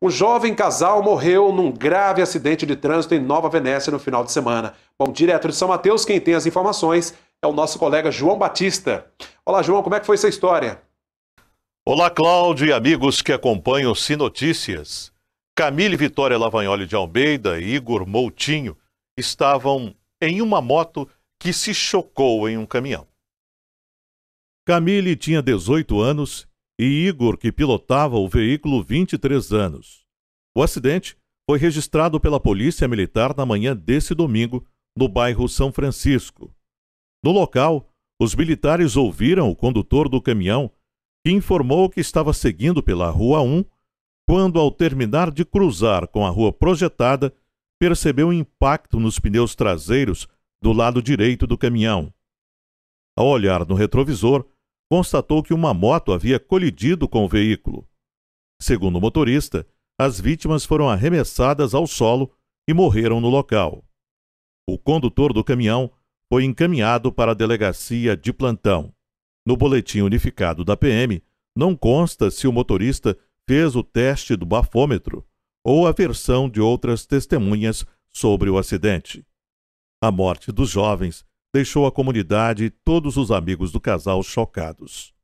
Um jovem casal morreu num grave acidente de trânsito em Nova Venécia no final de semana. Bom, direto de São Mateus, quem tem as informações é o nosso colega João Batista. Olá, João, como é que foi essa história? Olá, Cláudio e amigos que acompanham o Notícias. Camille Vitória Lavagnoli de Almeida e Igor Moutinho estavam em uma moto que se chocou em um caminhão. Camille tinha 18 anos e Igor, que pilotava o veículo, 23 anos. O acidente foi registrado pela Polícia Militar na manhã desse domingo, no bairro São Francisco. No local, os militares ouviram o condutor do caminhão, que informou que estava seguindo pela Rua 1, quando, ao terminar de cruzar com a rua projetada, percebeu um impacto nos pneus traseiros do lado direito do caminhão. Ao olhar no retrovisor, constatou que uma moto havia colidido com o veículo. Segundo o motorista, as vítimas foram arremessadas ao solo e morreram no local. O condutor do caminhão foi encaminhado para a delegacia de plantão. No boletim unificado da PM, não consta se o motorista fez o teste do bafômetro ou a versão de outras testemunhas sobre o acidente. A morte dos jovens deixou a comunidade e todos os amigos do casal chocados.